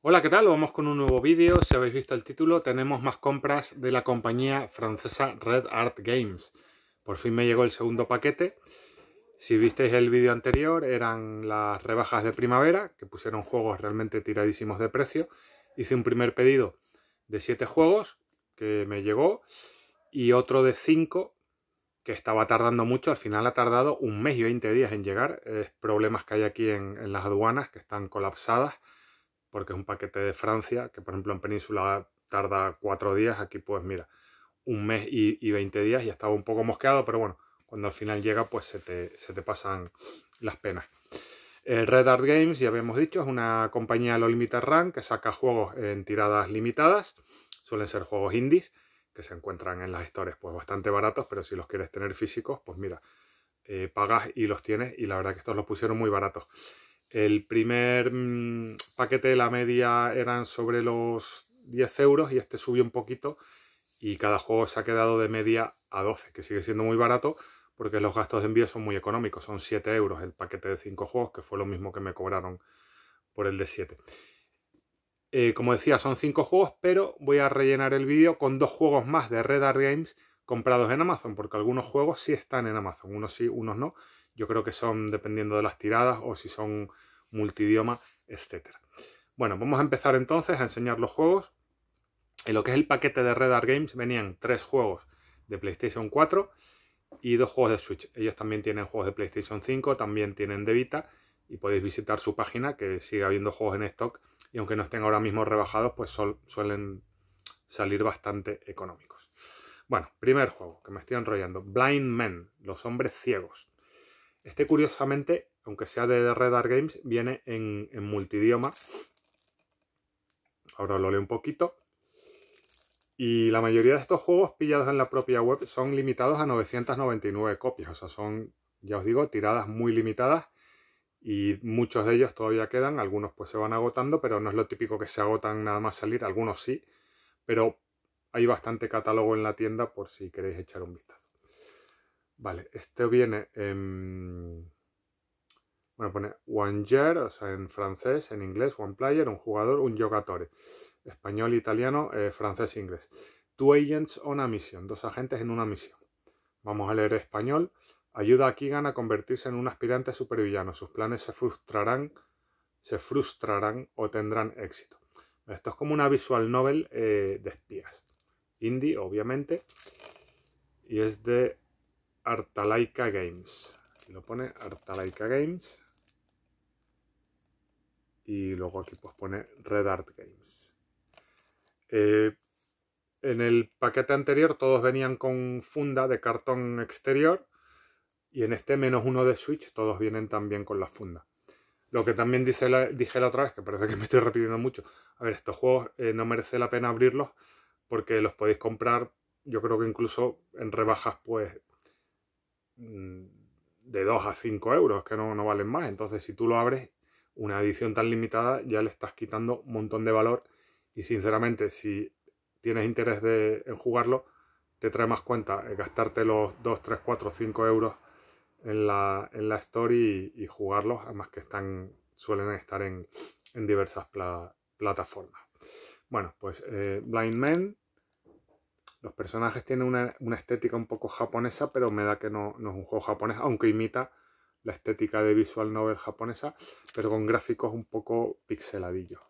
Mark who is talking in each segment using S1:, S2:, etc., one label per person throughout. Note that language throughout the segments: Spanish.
S1: Hola, ¿qué tal? Vamos con un nuevo vídeo. Si habéis visto el título, tenemos más compras de la compañía francesa Red Art Games. Por fin me llegó el segundo paquete. Si visteis el vídeo anterior, eran las rebajas de primavera, que pusieron juegos realmente tiradísimos de precio. Hice un primer pedido de 7 juegos, que me llegó, y otro de 5, que estaba tardando mucho. Al final ha tardado un mes y 20 días en llegar. Es problemas que hay aquí en las aduanas, que están colapsadas porque es un paquete de Francia, que por ejemplo en Península tarda cuatro días, aquí pues mira, un mes y, veinte días y estaba un poco mosqueado, pero bueno, cuando al final llega pues se te, se te pasan las penas. Red Art Games, ya habíamos dicho, es una compañía de lo Limited Run que saca juegos en tiradas limitadas, suelen ser juegos indies, que se encuentran en las historias pues bastante baratos, pero si los quieres tener físicos, pues mira, eh, pagas y los tienes y la verdad que estos los pusieron muy baratos. El primer mm, paquete de la media eran sobre los 10 euros y este subió un poquito y cada juego se ha quedado de media a 12, que sigue siendo muy barato porque los gastos de envío son muy económicos, son 7 euros el paquete de 5 juegos, que fue lo mismo que me cobraron por el de 7. Eh, como decía, son 5 juegos, pero voy a rellenar el vídeo con dos juegos más de Red Games comprados en Amazon, porque algunos juegos sí están en Amazon, unos sí, unos no, yo creo que son dependiendo de las tiradas o si son multidioma, etc. Bueno, vamos a empezar entonces a enseñar los juegos. En lo que es el paquete de Redar Games venían tres juegos de PlayStation 4 y dos juegos de Switch. Ellos también tienen juegos de PlayStation 5, también tienen de Vita y podéis visitar su página que sigue habiendo juegos en stock y aunque no estén ahora mismo rebajados, pues suelen salir bastante económicos. Bueno, primer juego, que me estoy enrollando. Blind Men, los hombres ciegos. Este, curiosamente, aunque sea de Redar Games, viene en, en multidioma. Ahora lo leo un poquito. Y la mayoría de estos juegos pillados en la propia web son limitados a 999 copias. O sea, son, ya os digo, tiradas muy limitadas. Y muchos de ellos todavía quedan. Algunos pues se van agotando, pero no es lo típico que se agotan nada más salir. Algunos sí. Pero hay bastante catálogo en la tienda por si queréis echar un vistazo. Vale, este viene en... Bueno, pone one year, o sea, en francés, en inglés, one player, un jugador, un giocatore. Español, italiano, eh, francés, inglés. Two agents on a mission, dos agentes en una misión. Vamos a leer español. Ayuda a Keegan a convertirse en un aspirante supervillano. Sus planes se frustrarán, se frustrarán o tendrán éxito. Esto es como una visual novel eh, de espías. Indie, obviamente. Y es de Artalaika Games. Aquí lo pone Artalaika Games. Y luego aquí pues pone Red Art Games. Eh, en el paquete anterior todos venían con funda de cartón exterior. Y en este menos uno de Switch todos vienen también con la funda. Lo que también dice dije la otra vez, que parece que me estoy repitiendo mucho. A ver, estos juegos eh, no merece la pena abrirlos porque los podéis comprar, yo creo que incluso en rebajas, pues Mm, de 2 a 5 euros, que no, valen más. Entonces, si tú lo abres, una edición tan limitada ya le estás quitando un montón de valor. Y sinceramente, si tienes interés de, en jugarlo, te trae más cuenta eh, gastarte los 2, 3, 4, 5 euros en la, en la y, jugarlos, además que están, suelen estar en, en diversas plataformas. Bueno, pues eh, Blind men los personajes tienen una, estética un poco japonesa, pero me da que no, es un juego japonés, aunque imita la estética de visual novel japonesa, pero con gráficos un poco pixeladillos.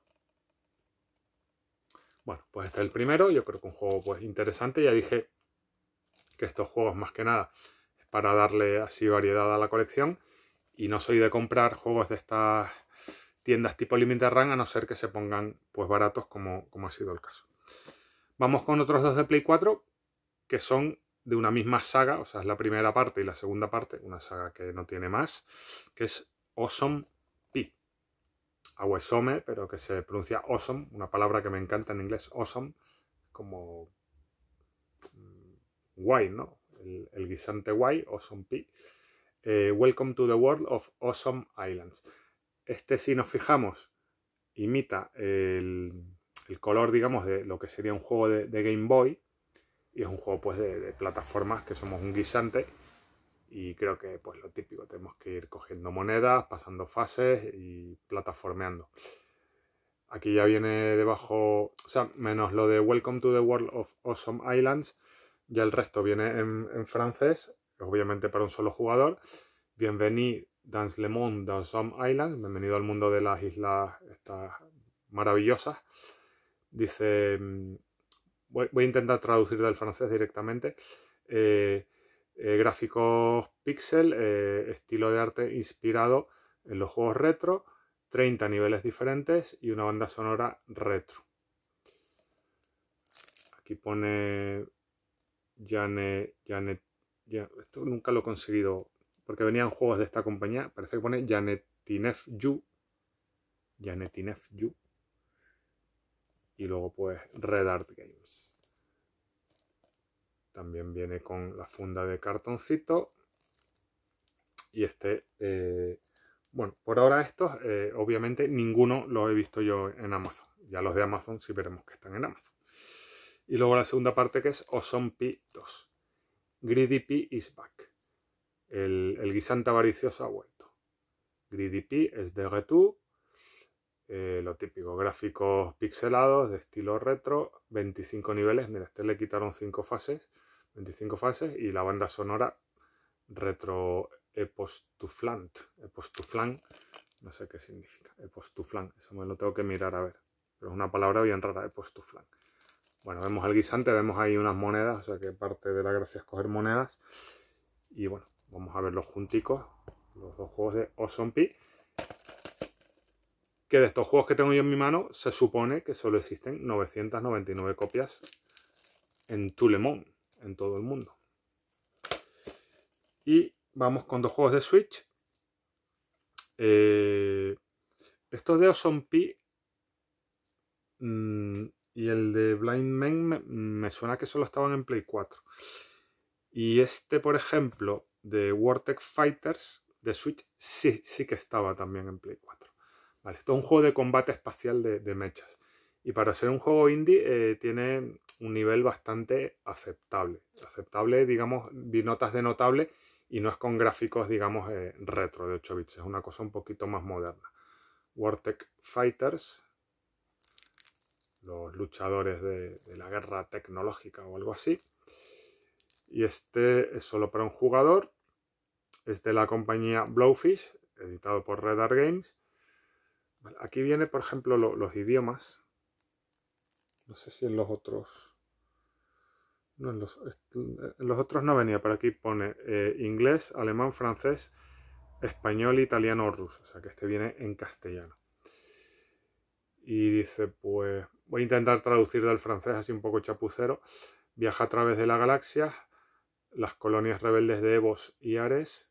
S1: Bueno, pues este es el primero, yo creo que un juego pues, interesante, ya dije que estos juegos más que nada es para darle así variedad a la colección y no soy de comprar juegos de estas tiendas tipo Limited Run a no ser que se pongan pues baratos como, como ha sido el caso. Vamos con otros dos de Play 4 que son de una misma saga, o sea, es la primera parte y la segunda parte, una saga que no tiene más, que es Awesome P. Awesome, pero que se pronuncia awesome, una palabra que me encanta en inglés, awesome, como mm, guay, ¿no? El, guisante guay, Awesome P. Eh, Welcome to the World of Awesome Islands. Este, si nos fijamos, imita el el color, digamos, de lo que sería un juego de, Game Boy. Y es un juego pues de, plataformas que somos un guisante. Y creo que pues lo típico, tenemos que ir cogiendo monedas, pasando fases y plataformeando. Aquí ya viene debajo, o sea, menos lo de Welcome to the World of Awesome Islands, ya el resto viene en, francés, obviamente para un solo jugador. Bienvenido dans le monde dans some islands, bienvenido al mundo de las islas estas maravillosas. Dice, mm, voy, a intentar traducir del francés directamente. Eh, eh, gráficos pixel, eh, estilo de arte inspirado en los juegos retro, 30 niveles diferentes y una banda sonora retro. Aquí pone Janet, esto nunca lo he conseguido porque venían juegos de esta compañía, parece que pone Janetinef Yu, Janetinef Yu, y luego pues Red Art Games. También viene con la funda de cartoncito y este, eh, bueno, por ahora estos, eh, obviamente ninguno los he visto yo en Amazon. Ya los de Amazon sí veremos que están en Amazon. Y luego la segunda parte que es Ozone 2 Greedy P is back. El, el guisante avaricioso ha vuelto. Greedy P es de Retour eh, lo típico, gráficos pixelados de estilo retro, 25 niveles, mira, este le quitaron 5 fases, 25 fases y la banda sonora retro epostuflant, epostuflant, no sé qué significa, epostuflant, eso me lo tengo que mirar a ver, pero es una palabra bien rara, epostuflant. Bueno, vemos el guisante, vemos ahí unas monedas, o sea que parte de la gracia es coger monedas. Y bueno, vamos a verlos junticos, los dos juegos de Osompi que de estos juegos que tengo yo en mi mano, se supone que solo existen 999 copias en Tulemon, en todo el mundo. Y vamos con dos juegos de Switch. Eh, estos de Ozone P mm, y el de Blind Man me, suena que solo estaban en Play 4. Y este, por ejemplo, de Tech Fighters de Switch sí, sí que estaba también en Play 4 esto es un juego de combate espacial de, mechas. Y para ser un juego indie eh, tiene un nivel bastante aceptable. Aceptable, digamos, notas de notable y no es con gráficos, digamos, eh, retro de 8 bits. Es una cosa un poquito más moderna. Wartech Fighters, los luchadores de, de la guerra tecnológica o algo así. Y este es solo para un jugador. Es de la compañía Blowfish, editado por Radar Games aquí viene, por ejemplo, los idiomas. No sé si en los otros... No, en los, otros no venía, pero aquí pone eh, inglés, alemán, francés, español, italiano o ruso. O sea que este viene en castellano. Y dice, pues voy a intentar traducir del francés así un poco chapucero. Viaja a través de la galaxia, las colonias rebeldes de Evos y Ares,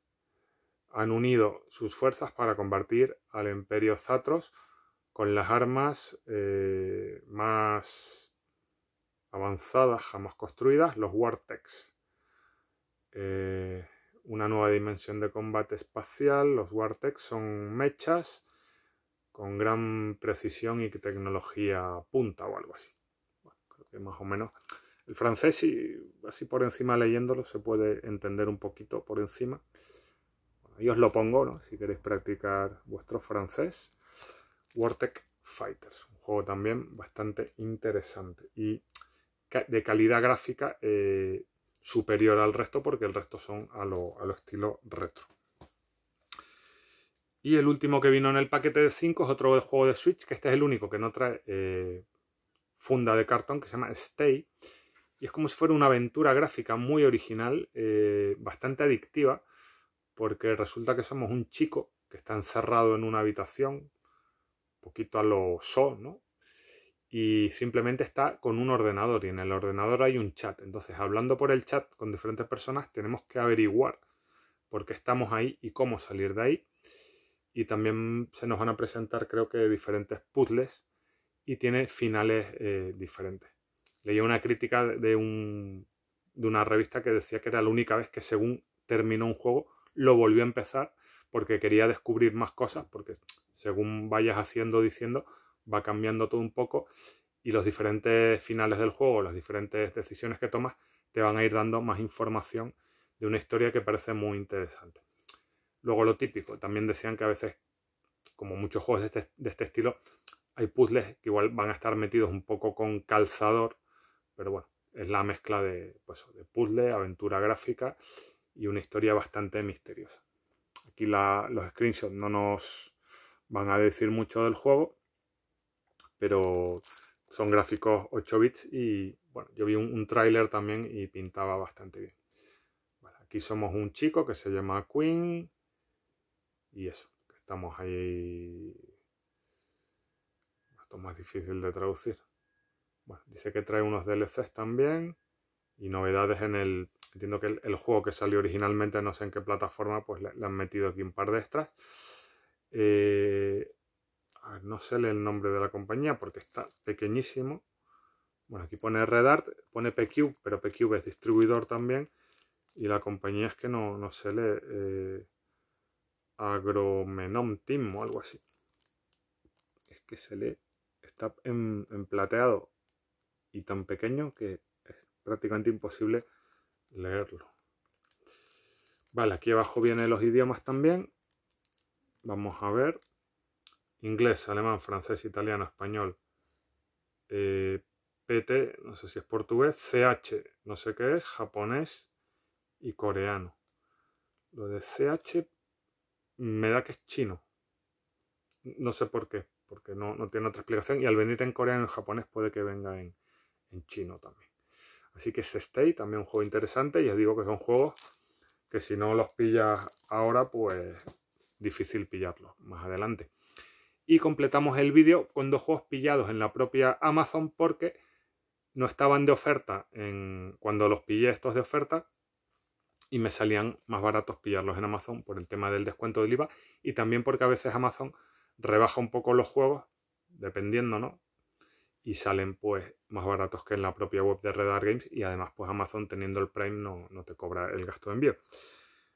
S1: han unido sus fuerzas para combatir al imperio Zatros con las armas eh, más avanzadas jamás construidas, los Wartex. Eh, una nueva dimensión de combate espacial, los Wartex son mechas con gran precisión y tecnología punta o algo así. creo que más o menos el francés, así por encima leyéndolo, se puede entender un poquito por encima ahí os lo pongo, si queréis practicar vuestro francés. Wartec Fighters, un juego también bastante interesante y de calidad gráfica eh, superior al resto porque el resto son a lo, estilo retro. Y el último que vino en el paquete de 5 es otro juego de Switch, que este es el único que no trae eh, funda de cartón, que se llama Stay. Y es como si fuera una aventura gráfica muy original, eh, bastante adictiva, porque resulta que somos un chico que está encerrado en una habitación, un poquito a lo so, ¿no? Y simplemente está con un ordenador y en el ordenador hay un chat. Entonces, hablando por el chat con diferentes personas, tenemos que averiguar por qué estamos ahí y cómo salir de ahí. Y también se nos van a presentar, creo que, diferentes puzzles y tiene finales eh, diferentes. Leí una crítica de, un, de una revista que decía que era la única vez que según terminó un juego lo volvió a empezar porque quería descubrir más cosas, porque según vayas haciendo, diciendo, va cambiando todo un poco y los diferentes finales del juego, las diferentes decisiones que tomas, te van a ir dando más información de una historia que parece muy interesante. Luego lo típico, también decían que a veces, como muchos juegos de este, este estilo, hay puzzles que igual van a estar metidos un poco con calzador, pero bueno, es la mezcla de, pues, de puzzle, aventura gráfica y una historia bastante misteriosa. Aquí la, los screenshots no nos van a decir mucho del juego, pero son gráficos 8 bits y bueno, yo vi un, tráiler también y pintaba bastante bien. aquí somos un chico que se llama Queen y eso, estamos ahí... Esto es más difícil de traducir. Bueno, dice que trae unos DLCs también y novedades en el... Entiendo que el, juego que salió originalmente, no sé en qué plataforma, pues le, han metido aquí un par de extras. Eh, a no sé el nombre de la compañía porque está pequeñísimo. Bueno, aquí pone Redart, pone PQ, pero PQ es distribuidor también. Y la compañía es que no, no se lee eh, Agromenom Team o algo así. Es que se lee, está en, en plateado y tan pequeño que es prácticamente imposible leerlo. Vale, aquí abajo vienen los idiomas también. Vamos a ver. Inglés, alemán, francés, italiano, español. Eh, PT, no sé si es portugués. CH, no sé qué es. Japonés y coreano. Lo de CH me da que es chino. No sé por qué, porque no, tiene otra explicación. Y al venir en coreano y en japonés puede que venga en chino también. Así que este Stay, también un juego interesante y os digo que son juegos que si no los pillas ahora, pues difícil pillarlos más adelante. Y completamos el vídeo con dos juegos pillados en la propia Amazon porque no estaban de oferta cuando los pillé estos de oferta y me salían más baratos pillarlos en Amazon por el tema del descuento del IVA y también porque a veces Amazon rebaja un poco los juegos, dependiendo, ¿no? y salen pues más baratos que en la propia web de Redar Games y además pues Amazon teniendo el Prime no, no te cobra el gasto de envío.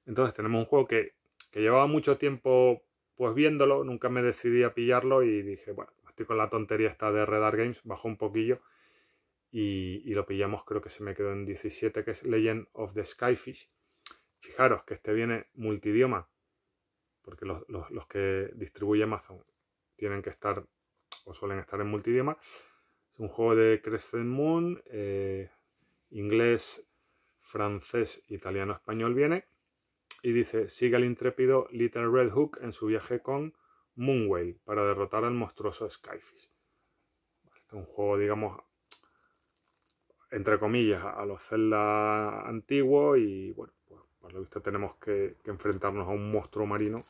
S1: Entonces tenemos un juego que, llevaba mucho tiempo pues viéndolo, nunca me decidí a pillarlo y dije, bueno, estoy con la tontería esta de Redar Games, bajó un poquillo y, lo pillamos, creo que se me quedó en 17, que es Legend of the Skyfish. Fijaros que este viene multidioma, porque los, los que distribuye Amazon tienen que estar o suelen estar en multidioma un juego de Crescent Moon, eh, inglés, francés, italiano, español viene. Y dice, sigue al intrépido Little Red Hook en su viaje con Moonway para derrotar al monstruoso Skyfish. este es un juego, digamos, entre comillas, a los Zelda antiguos y bueno, pues, por lo visto tenemos que, enfrentarnos a un monstruo marino.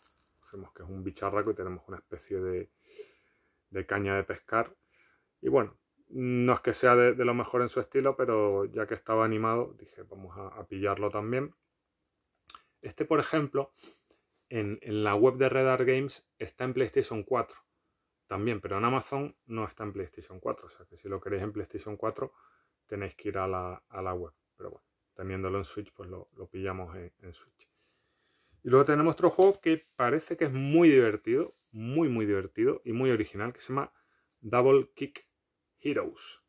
S1: Vemos que es un bicharraco y tenemos una especie de caña de pescar. Y bueno, no es que sea de, lo mejor en su estilo, pero ya que estaba animado, dije, vamos a, pillarlo también. Este, por ejemplo, en, la web de Redar Games está en PlayStation 4 también, pero en Amazon no está en PlayStation 4. O sea que si lo queréis en PlayStation 4, tenéis que ir a la, web. Pero bueno, teniéndolo en Switch, pues lo, pillamos en, en, Switch. Y luego tenemos otro juego que parece que es muy divertido, muy, muy divertido y muy original, que se llama Double Kick Heroes,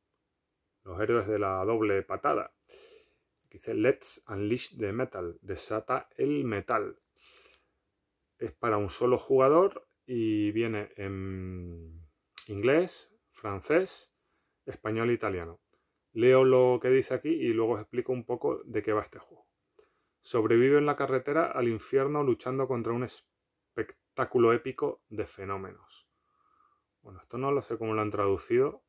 S1: los héroes de la doble patada. Aquí dice Let's Unleash the Metal, desata el metal. Es para un solo jugador y viene en inglés, francés, español e italiano. Leo lo que dice aquí y luego os explico un poco de qué va este juego. Sobrevive en la carretera al infierno luchando contra un espectáculo épico de fenómenos. Bueno, esto no lo sé cómo lo han traducido,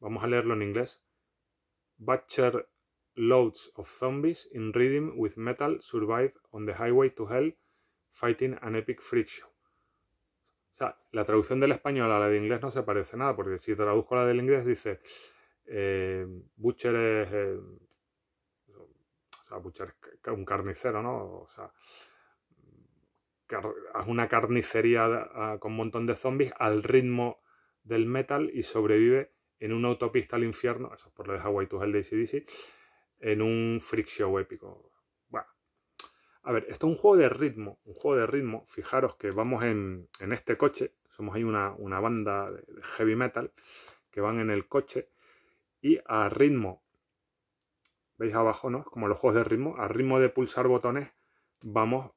S1: Vamos a leerlo en inglés. Butcher loads of zombies in rhythm with metal survive on the highway to hell fighting an epic freak show. O sea, la traducción del español a la de inglés no se parece nada, porque si traduzco la del inglés dice eh, Butcher es, eh, o sea, Butcher es un carnicero, ¿no? O sea, Haz una carnicería ah, con un montón de zombies al ritmo del metal y sobrevive en una autopista al infierno, eso por lo de Hawaii to Hell de ACDC, en un freak show épico. Bueno, a ver, esto es un juego de ritmo, un juego de ritmo. Fijaros que vamos en, este coche, somos ahí una, una banda de, heavy metal que van en el coche y a ritmo, veis abajo, ¿no? Como los juegos de ritmo, a ritmo de pulsar botones vamos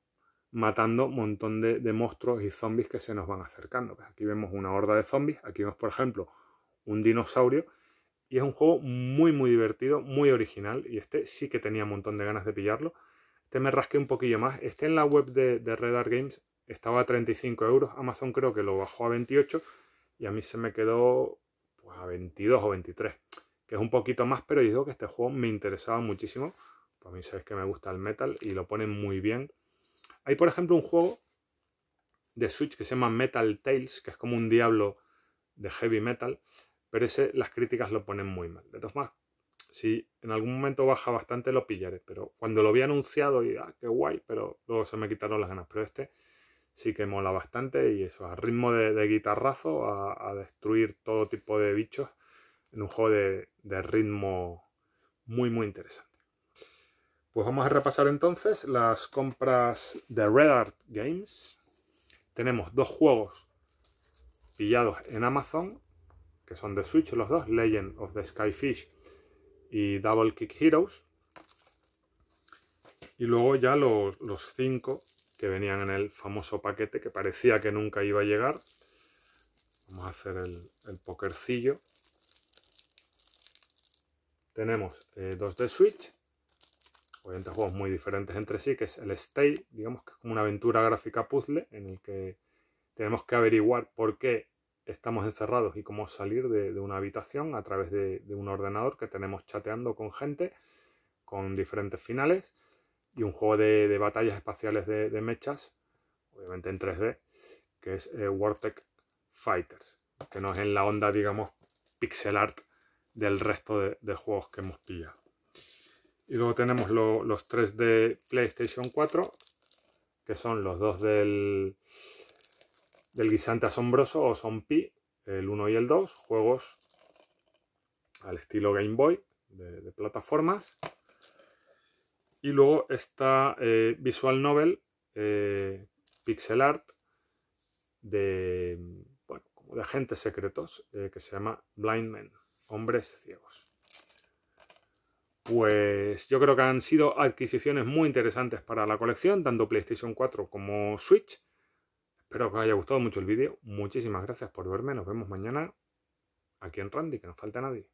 S1: matando un montón de, monstruos y zombies que se nos van acercando. Pues aquí vemos una horda de zombies, aquí vemos, por ejemplo, un dinosaurio. Y es un juego muy, muy divertido, muy original. Y este sí que tenía un montón de ganas de pillarlo. Este me rasqué un poquillo más. Este en la web de, de Redar Games estaba a 35 euros. Amazon creo que lo bajó a 28. Y a mí se me quedó pues, a 22 o 23. Que es un poquito más, pero digo que este juego me interesaba muchísimo. para pues a mí sabéis que me gusta el metal y lo ponen muy bien. Hay, por ejemplo, un juego de Switch que se llama Metal Tales, que es como un diablo de heavy metal pero ese las críticas lo ponen muy mal. De todas formas, si en algún momento baja bastante lo pillaré, pero cuando lo había anunciado y ah, qué guay, pero luego se me quitaron las ganas. Pero este sí que mola bastante y eso, a ritmo de, guitarrazo, a, destruir todo tipo de bichos en un juego de, de ritmo muy, muy interesante. Pues vamos a repasar entonces las compras de Red Art Games. Tenemos dos juegos pillados en Amazon que son de Switch los dos, Legend of the Skyfish y Double Kick Heroes. Y luego ya los, cinco que venían en el famoso paquete que parecía que nunca iba a llegar. Vamos a hacer el, el pokercillo. Tenemos eh, dos de Switch, obviamente juegos muy diferentes entre sí, que es el Stay, digamos que es como una aventura gráfica puzzle en el que tenemos que averiguar por qué estamos encerrados y cómo salir de, una habitación a través de, un ordenador que tenemos chateando con gente con diferentes finales y un juego de, batallas espaciales de, mechas, obviamente en 3D, que es eh, Wartech Fighters, que no es en la onda, digamos, pixel art del resto de, juegos que hemos pillado. Y luego tenemos los tres de PlayStation 4, que son los dos del, del guisante asombroso o son Pi, el 1 y el 2, juegos al estilo Game Boy de, plataformas. Y luego está eh, Visual Novel, eh, Pixel Art, de, como de agentes secretos, eh, que se llama Blind Men, Hombres Ciegos. Pues yo creo que han sido adquisiciones muy interesantes para la colección, tanto PlayStation 4 como Switch. Espero que os haya gustado mucho el vídeo. Muchísimas gracias por verme. Nos vemos mañana aquí en Randy, que no falta nadie.